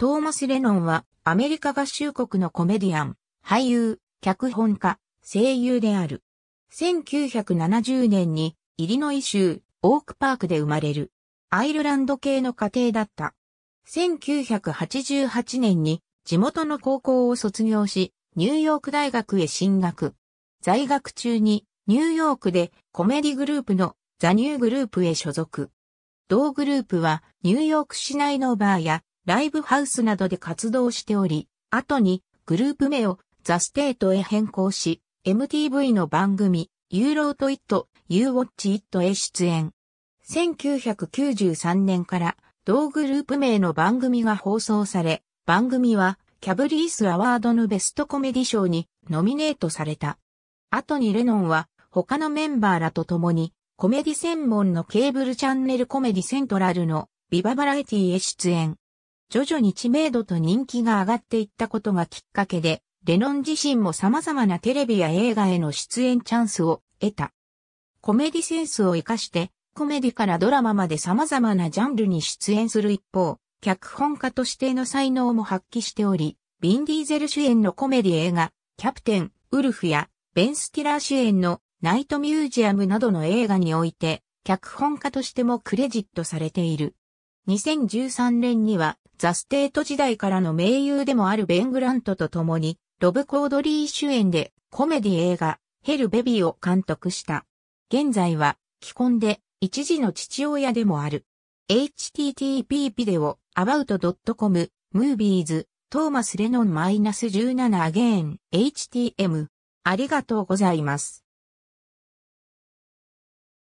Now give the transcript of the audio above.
トーマス・レノンは、アメリカ合衆国のコメディアン、俳優、脚本家、声優である。1970年に、イリノイ州、オークパークで生まれる。アイルランド系の家庭だった。1988年に、地元の高校を卒業し、ニューヨーク大学へ進学。在学中に、ニューヨークでコメディグループのザ・ニューグループへ所属。同グループはニューヨーク市内のバーやライブハウスなどで活動しており、後にグループ名をザ・ステートへ変更し、MTV の番組、ユーロート・イット、ユーウォッチ・イットへ出演。1993年から同グループ名の番組が放送され、番組はキャブリース・アワードのベストコメディ賞にノミネートされた。後にレノンは他のメンバーらと共にコメディ専門のケーブルチャンネルコメディセントラルのビババラエティへ出演。徐々に知名度と人気が上がっていったことがきっかけで、レノン自身も様々なテレビや映画への出演チャンスを得た。コメディセンスを活かして、コメディからドラマまで様々なジャンルに出演する一方、脚本家としての才能も発揮しており、ビン・ディーゼル主演のコメディ映画、キャプテン、ウルフや、ベン・スティラー主演のナイト・ミュージアムなどの映画において、脚本家としてもクレジットされている。2013年にはザ・ステート時代からの盟友でもあるベン・グラントと共にロブ・コードリー主演でコメディ映画ヘル・ベビーを監督した。現在は既婚で一児の父親でもある。http ビデオ about.com movies トーマス・レノン -17 again htm ありがとうございます。